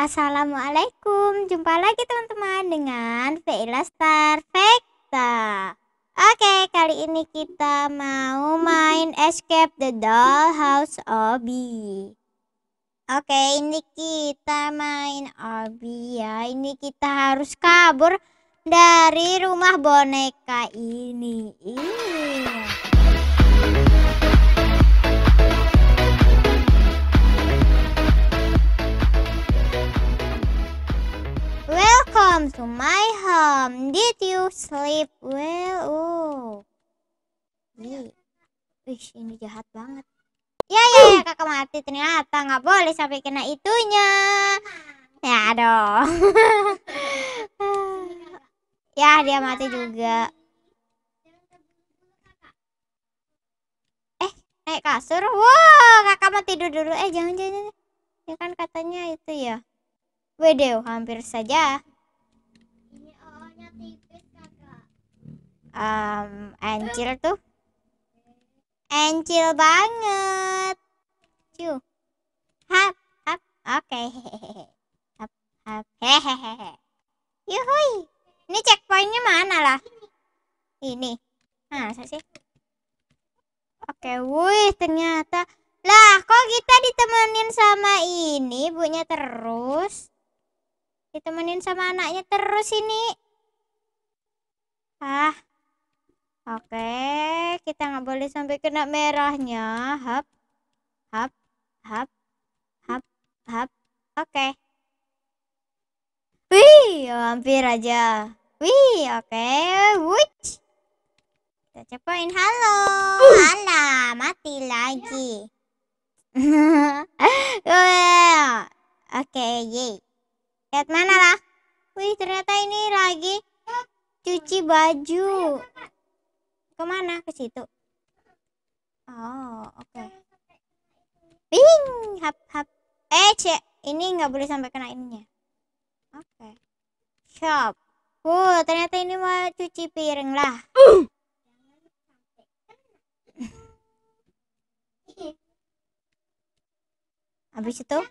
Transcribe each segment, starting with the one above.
Assalamualaikum, jumpa lagi teman-teman dengan Veila Star Oke, kali ini kita mau main Escape the Dollhouse Obi. Oke, ini kita main Obi ya. Ini kita harus kabur dari rumah boneka ini. Ini. Iya. Welcome to my home. Did you sleep well? Oh. Wih, ini jahat banget. Ya ya ya kakak mati ternyata nggak boleh sampai kena itunya. Ya dong. ya dia mati juga. Eh naik kasur. Wow kakak mau tidur dulu. Eh jangan jangan. Ya kan katanya itu ya. Wedeo, hampir saja. um, Encil tuh Encil banget Cu Hap Hap Oke Hap Hap Hehehe Yuhui Ini checkpointnya mana lah Ini nah, Masa sih Oke wuih Wih ternyata Lah kok kita ditemenin sama ini Ibunya terus Ditemenin sama anaknya terus ini Ah Oke, kita nggak boleh sampai kena merahnya. Hap, hap, hap, hap, hap. Oke. Wih, hampir aja. Wih, oke. Wuch. Kita cepoin. Halo. Uh. mati lagi. Yeah. oke, ye. Lihat mana lah. Wih, ternyata ini lagi cuci baju kemana ke situ oh oke okay. bing hap hap eh cek ini nggak boleh sampai kena ininya oke okay. shop Wow, uh, ternyata ini mah cuci piring lah. Habis itu? Oke.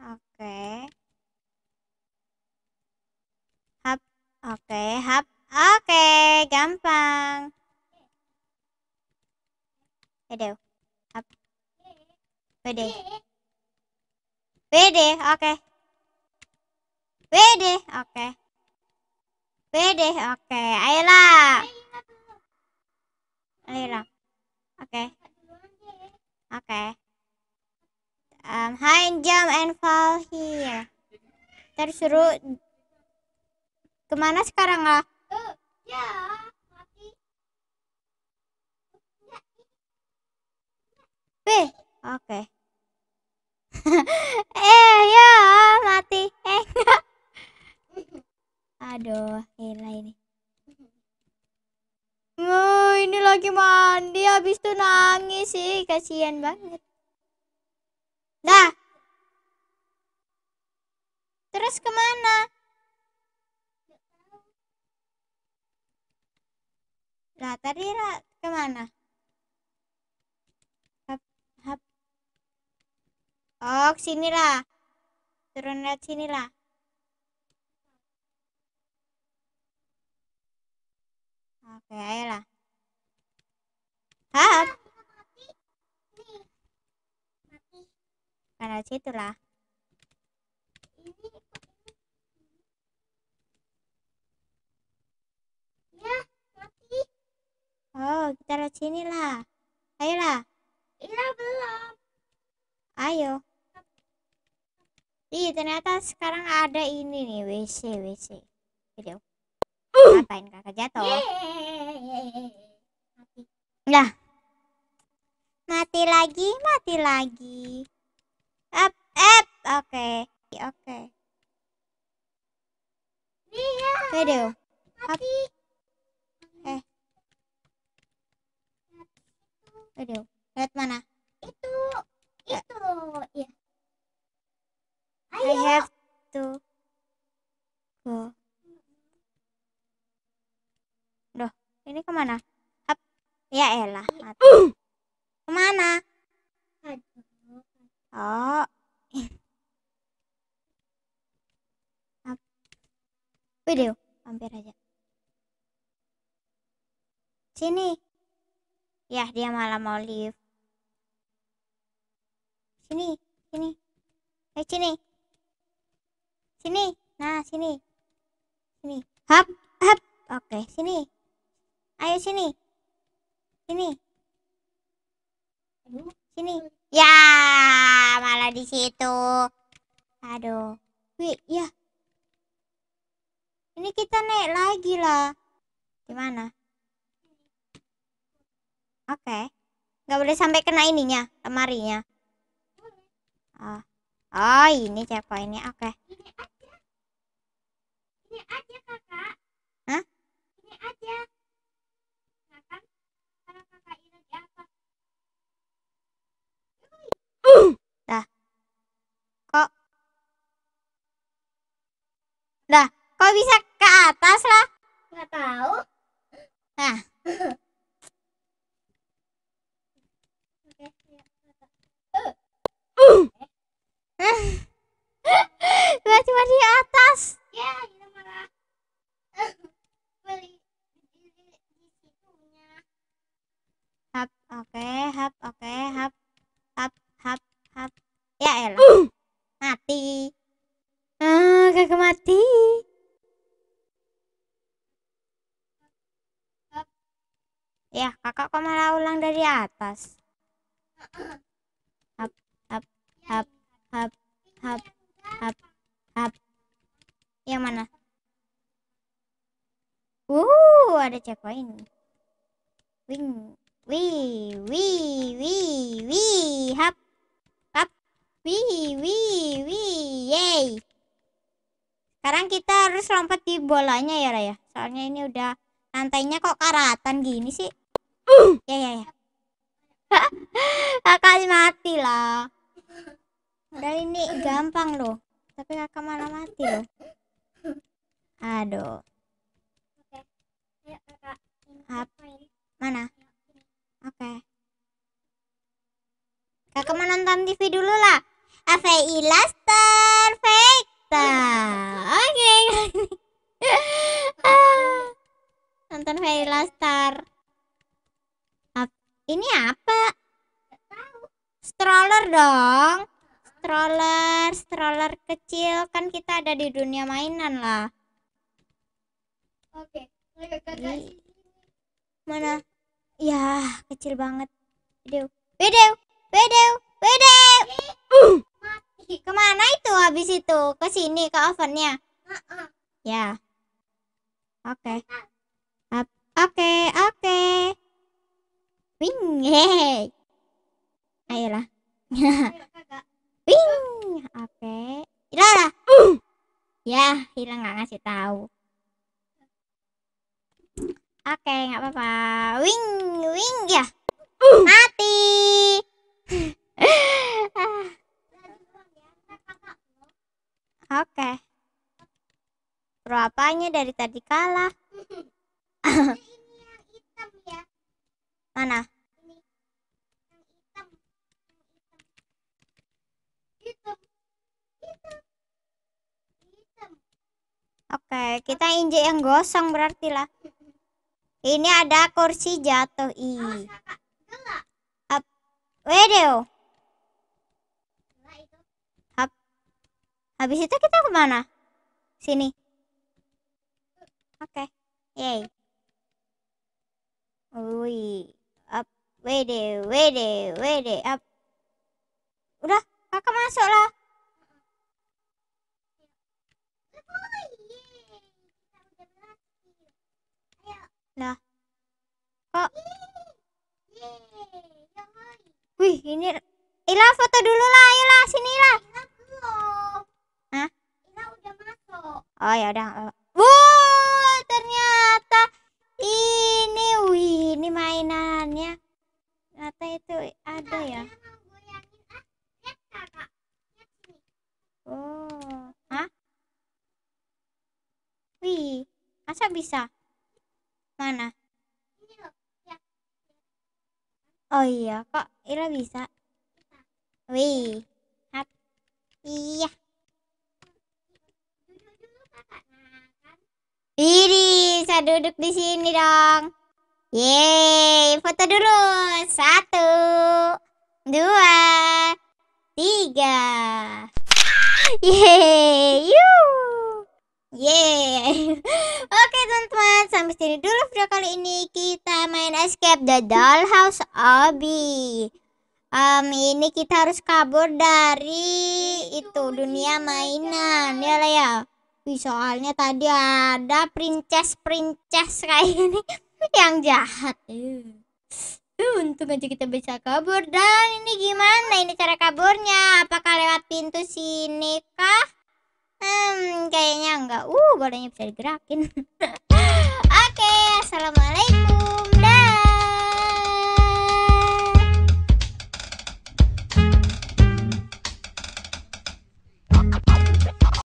Okay. Hap. Oke, okay. hap Oke, gampang. Wede. bede, bede, oke. Bede, oke. Bede, oke. Ayolah. Ayolah. Oke. Oke. Um, jump, and fall here. Terus suruh kemana sekarang lah? Ya, mati. B. Oke. Okay. eh, ya, mati. Eh, Aduh, gila ini. Oh, ini lagi mandi habis itu nangis sih, kasihan banget. Nah. Terus kemana? Nah, tadi Ra kemana? Hap, hap. Oh, sini lah. Turun lihat sini lah. Oke, ayolah. Hap. Karena situ lah. Ya kita lewat sini lah. Ayolah. Iya, belum. Ayo. Ih, ternyata sekarang ada ini nih, WC, WC. Video. Ngapain kakak jatuh? Mati. Lah. Mati lagi, mati lagi. Up, up. Oke, okay. oke. Okay. Iya. Video. Mati. Up. Aduh, lihat mana? Itu, itu, ya. Ayo. I have to go. Duh, ini kemana? Up. Ya elah, mati. Kemana? Oh. Video, hampir aja. Sini ya dia malah mau lift sini sini eh sini sini nah sini sini hap hap oke sini ayo sini sini sini ya malah di situ aduh wih ya ini kita naik lagi lah gimana oke okay. nggak boleh sampai kena ininya lemarinya oh, oh ini checkpointnya oke okay. ini aja ini aja kakak mati. Ya, kakak kok malah ulang dari atas. Hap, hap, hap, hap, hap, hap, hap. Yang mana? Uh, ada checkpoint. Wing, wii, wii, wii, wii, hap, hap, wii, wii, wii, yay. Sekarang kita harus lompat di bolanya ya Raya. Soalnya ini udah lantainya kok karatan gini sih. Uh. Ya ya ya. kakak mati lah. Udah ini gampang loh. Tapi kakak malah mati loh. Aduh. apa mana? Oke. Okay. Kakak menonton TV dulu lah. Avei Laster, fake kita. Oke. Okay. Ah. Nonton Fairy Last Star. Ini apa? Stroller dong. Stroller, stroller kecil kan kita ada di dunia mainan lah. Oke. Okay. Mana? Ya, kecil banget. Video. Video. Video. Video kemana itu habis itu ke sini ke ovennya uh-uh. ya oke oke oke wing hey ayolah wing oke okay. lah uh. ya hilang nggak ngasih tahu oke okay, nggak apa-apa wing wing ya uh. mati Oke. Pro dari tadi kalah? Mana? Oke, kita injek yang gosong berarti lah. Ini ada kursi jatuh. Ih. Oh, Up. Wedeo. Habis itu kita kemana? Sini. Oke. Okay. Yay. Ui. Up. Wede, wede, wede. Up. Udah, kakak masuk lah. bahannya rata itu ada ya ah, oh ah wih masa bisa mana ya. oh iya kok Ira bisa wih iya kan? Iri, saya duduk di sini dong. Yeay, foto dulu. Satu, dua, tiga. Yeay, yuh. Yeay. Oke teman-teman, sampai sini dulu video kali ini. Kita main escape the dollhouse obby. Um, ini kita harus kabur dari itu dunia mainan ya lah ya. Soalnya tadi ada princess-princess kayak ini yang jahat uh, untung aja kita bisa kabur dan ini gimana ini cara kaburnya apakah lewat pintu sini kah hmm kayaknya enggak uh bolanya bisa digerakin oke okay, assalamualaikum